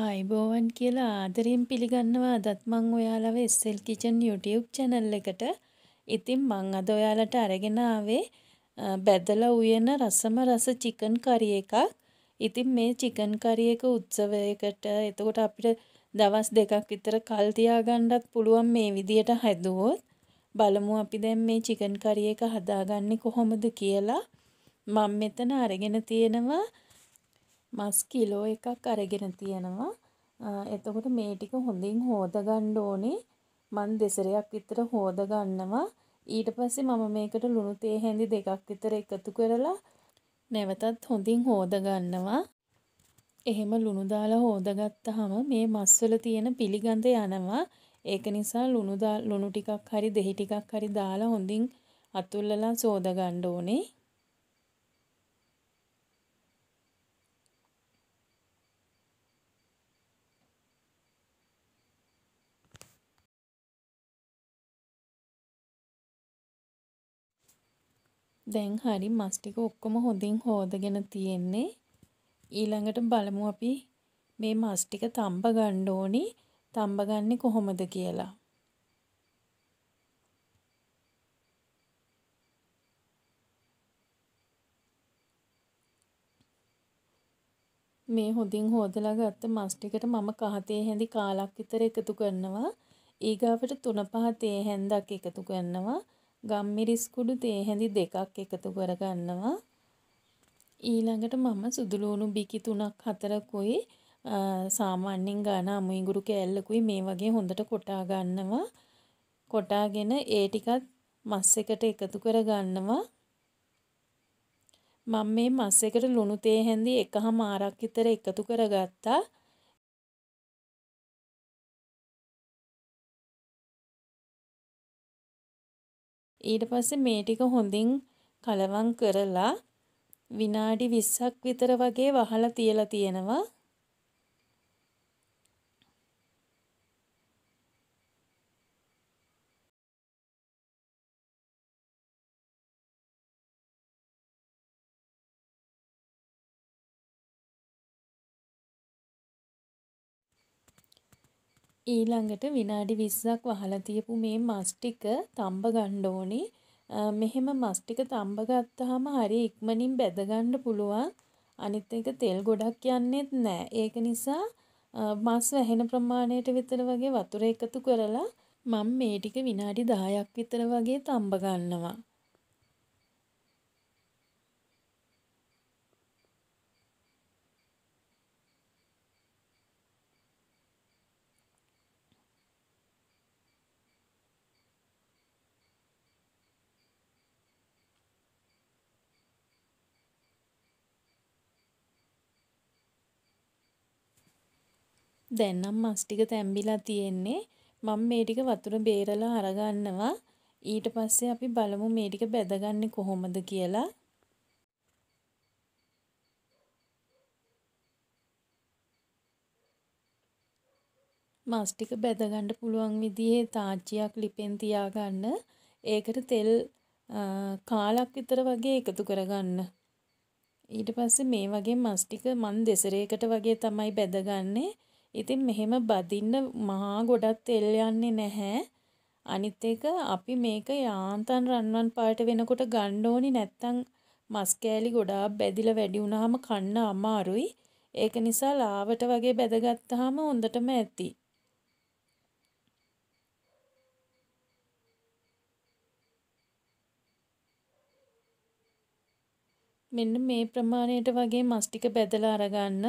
ආයුබෝවන් කියලා ආදරයෙන් පිළිගන්නවා අදත් මං ඔයාලව SL Kitchen YouTube channel එකට. ඉතින් මං අද ඔයාලට අරගෙන ආවේ බැදලා උයන රසම රස චිකන් කරි එකක්. ඉතින් මේ චිකන් කරි එක උත්සවයකට එතකොට අපිට දවස් දෙකක් විතර කල් තියාගන්නත් පුළුවන් මේ විදියට හැදුවොත්. බලමු අපි දැන් මේ චිකන් කරි එක හදාගන්නේ කොහොමද කියලා. මම මෙතන අරගෙන තියෙනවා මස් කිලෝ එකක් අරගෙන තියෙනවා. එතකොට මේ ටික හොඳින් හෝදගන්න ඕනේ. මං දෙසරයක් විතර හෝදගන්නවා. ඊට පස්සේ මම මේකට ලුණු තේ හැඳි දෙකක් විතර එකතු කරලා නැවතත් හොඳින් හෝදගන්නවා. එහෙම ලුණු දාලා හෝදගත්තාම මේ මස්වල තියෙන පිළිගඳ යනවා. ඒක නිසා ලුණු ලුණු ටිකක් හරි දෙහි ටිකක් හරි දාලා හොඳින් අතුල්ලලා සෝදගන්න ඕනේ. දැන් හරි මස් ටික ඔක්කොම හොඳින් හොදගෙන තියෙන්නේ. ඊළඟට බලමු අපි මේ මස් ටික තඹ ගන්න ඕනි. තඹ ගන්නේ කොහොමද කියලා. මේ හොඳින් හොදලා ගත්ත මස් ටිකට මම කහ තේ හැඳි කාලක් විතර එකතු කරනවා. ඊගාවට තුන පහ තේ හැන්දක් එකතු කරනවා. ගම්මිරිස් කුඩු තේ හැඳි දෙකක් එකතු කරගන්නවා. ඊළඟට මම සුදු ලුණු බිකි තුනක් හතරකුයි සාමාන්‍යයෙන් ගාන අමුයිඟුරු කෑල්ලකුයි මේ වගේ හොඳට කොටා ගන්නවා. කොටාගෙන ඒ ටිකත් මස් එකට එකතු කර ගන්නවා. මම මේ මස් එකට ලුණු තේ හැඳි එකහමාරක් විතර එකතු කරගත්තා. ඊට පස්සේ මේ ටික හොඳින් කලවම් කරලා විනාඩි 20ක් විතර වගේ වහලා තියලා තියෙනවා. ඊළඟට විනාඩි විස්සක් වහලා තියපු මේ මස් ටික තම්බ ගන්න ඕනේ. මෙහෙම මස් ටික තම්බ ගත්තාම හරි ඉක්මනින් බැද ගන්න පුළුවන්. අනිත් එක තෙල් ගොඩක් යන්නෙත් නෑ. ඒක නිසා මස් වැහෙන ප්‍රමාණයට විතර වගේ වතුර එකතු කරලා මම මේ ටික විනාඩි දහයක් විතර වගේ තම්බ ගන්නවා. දැන් නම් මස් ටික තැම්බිලා තියෙන්නේ. මම මේ ටික වතුර බේරලා අරගන්නවා. ඊට පස්සේ අපි බලමු මේ ටික බැදගන්නේ කොහොමද කියලා. මස් ටික බැදගන්න පුළුවන් විදිහේ තාච්චියක් ලිපෙන් තියාගන්න. ඒකට තෙල් කාලක් විතර වගේ එකතු කරගන්න. ඊට පස්සේ මේ වගේ මස් ටික මන් දෙසරයකට වගේ තමයි බැදගන්නේ. ඉතින් මෙහෙම බදින්න මහා ගොඩක් තෙල් යන්නේ නැහැ. අනිත් එක අපි මේක යාන්තම් රන්වන් පාට වෙනකොට ගන්න ඕනි නැත්තම් මස් කෑලි ගොඩාක් බැදිලා වැඩි වුණාම කන්න අමාරුයි. ඒක නිසා ලාවට වගේ බැදගත්තාම හොඳටම ඇති. මෙන්න මේ ප්‍රමාණයට වගේ මස් ටික බැදලා අරගන්න.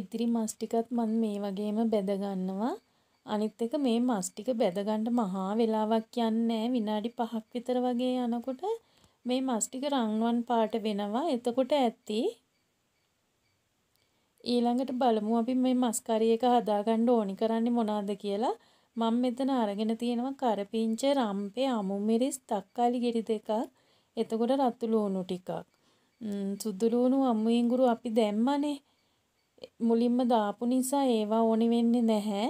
ඉතිරි මස් ටිකත් මම මේ වගේම බැද ගන්නවා. අනිත් එක මේ මස් ටික බැද ගන්න මහා වෙලාවක් යන්නේ නැහැ. විනාඩි 5ක් විතර වගේ යනකොට මේ මස් ටික රන්වන් පාට වෙනවා. එතකොට ඇති ඊළඟට බලමු අපි මේ මස් කරි එක හදාගන්න ඕනි කරන්නේ මොනවද කියලා. මම මෙතන අරගෙන තියෙනවා කරපිංච, රම්පේ, අමු මිරිස්, තක්කාලි ගෙඩි දෙකක්. එතකොට රතු ලුණු ටිකක්. සුදු ලුණු අමු ඉඟුරු අපි දැම්මනේ. මුලින්ම දාපු නිසා ඒවා ඕනි වෙන්නේ නැහැ.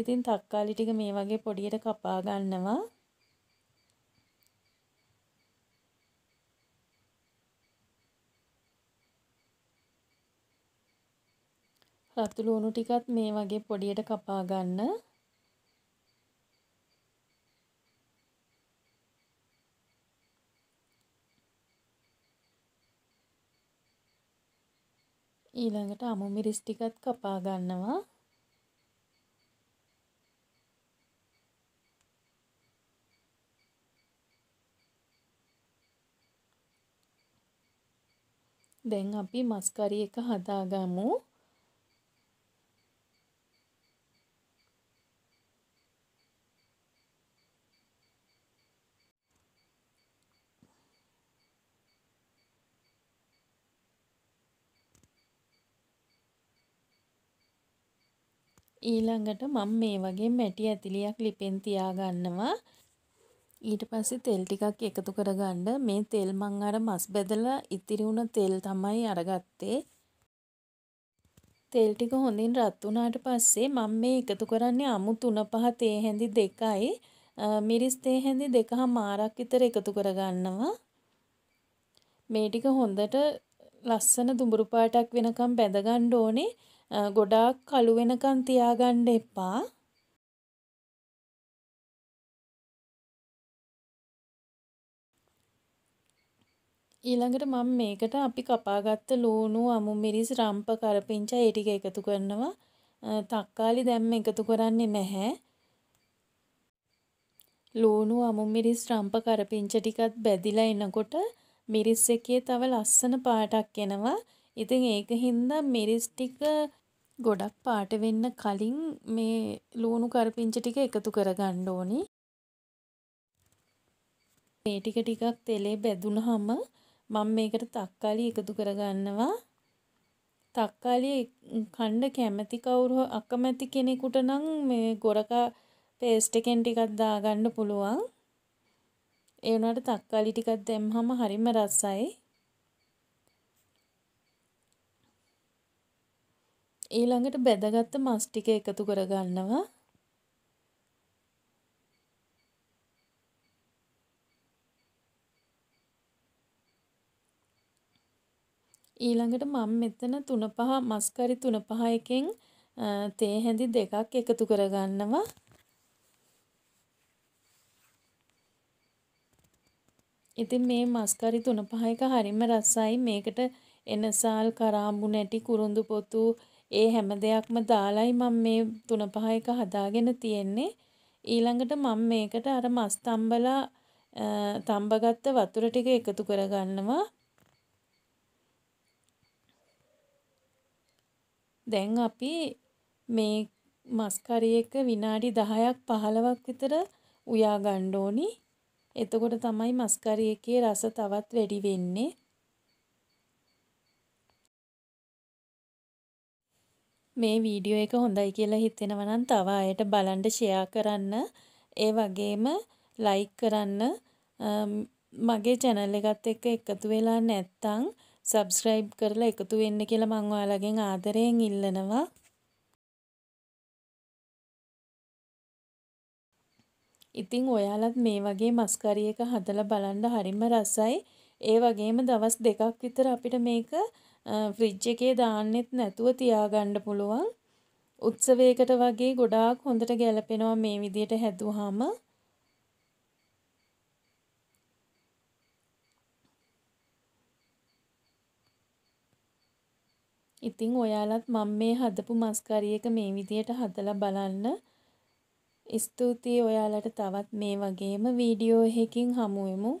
ඉතින් තක්කාලි ටික මේ වගේ පොඩියට කපා ගන්නවා. රතුළු උණු ටිකත් මේ වගේ පොඩියට කපා ගන්න. ඊළඟට අමු මිරිස් ටිකත් කපා ගන්නවා. දැන් අපි මස් කරි එක හදාගමු. ඊළඟට මම මේ වගේ මැටි ඇතිලියක් ලිපෙන් තියාගන්නවා. ඊට පස්සේ තෙල් ටිකක් එකතු කරගන්න මේ තෙල් මං අර මස් බැදලා ඉතිරි වුණ තෙල් තමයි අරගත්තේ. තෙල් ටික හොඳින් රත් වුණාට පස්සේ මම මේ එකතු කරන්නේ අමු 3-5 තේ හැඳි දෙකයි මිරිස් තේ හැඳි දෙකහමාරක් විතර එකතු කරගන්නවා. මේ ටික හොඳට ලස්සන දුඹුරු පාටක් වෙනකම් බැඳ ගන්න ඕනේ. ගොඩාක් කළු වෙනකම් තියාගන්න එපා. ඊළඟට මම මේකට අපි කපාගත්ත ලූණු, අමු මිරිස්, රම්ප, කරපිංචා ඒ ටික එකතු කරනවා. තක්කාලි දැම්ම එකතු කරන්නේ නැහැ. ලූණු, අමු මිරිස්, රම්ප, කරපිංචා ටිකත් බැදිලා එනකොට මිරිස් එකේ තව ලස්සන පාටක් එනවා. ඉතින් ඒක හින්දා මිරිස් ටික ගොඩක් පාට වෙන්න කලින් මේ ලූණු කරපිංච ටික එකතු කරගන්න ඕනි. මේ ටික ටිකක් තෙලේ බැදුනහම මම මේකට තක්කාලි එකතු කරගන්නවා. තක්කාලි කන්න කැමති කවුරු අකමැති කෙනෙකුට නම් මේ ගොරක පේස්ට් එකෙන් ටිකක් දාගන්න පුළුවන්. ඒ වුණාට තක්කාලි ටිකක් දැම්මම හරිම රසයි. ඊළඟට බැදගත්ත මස් ටික එකතු කරගන්නවා. ඊළඟට මම මෙතන 3 පහ මස් කරි 3 පහ එකෙන් තේ හැඳි දෙකක් එකතු කරගන්නවා. ඉතින් මේ මස් කරි තුන පහ එක හරිම රසයි. මේකට එනසාල් කරාඹු නැටි කුරුඳු පොතු ඒ හැම දෙයක්ම දාලයි මම මේ තුන පහ එක හදාගෙන තියෙන්නේ. ඊළඟට මම මේකට අර මස් තම්බලා තම්බගත්ත වතුර ටික එකතු කරගන්නවා. දැන් අපි මේ මස් කරි එක විනාඩි 10ක් 15ක් විතර උයා ගන්න ඕනි. එතකොට තමයි මස් කරි එකේ රස තවත් වැඩි වෙන්නේ. මේ වීඩියෝ එක හොඳයි කියලා හිතෙනවා නම් තව අයට බලන්න ෂෙයා කරන්න ඒ වගේම ලයික් කරන්න මගේ channel එකත් එක්ක එකතු වෙලා නැත්නම් subscribe කරලා එකතු වෙන්න කියලා මම ඔයාලගෙන් ආදරයෙන් ඉල්ලනවා ඉතින් ඔයාලත් මේ වගේ මස්කරි එක හදලා බලන්න හරිම රසයි. ඒ වගේම දවස් දෙකක් විතර අපිට මේක ෆ්‍රිජ් එකේ දාන්නෙත් නැතුව තියාගන්න පුළුවන්. උත්සවයකට වගේ ගොඩාක් හොඳට ගැලපෙනවා මේ විදිහට හැදුවාම. ඉතින් ඔයාලත් මම මේ හදපු මස් කරි එක මේ විදිහට හදලා බලන්න. ස්තුතියි ඔයාලට තවත් මේ වගේම වීඩියෝ එකකින් හමුවෙමු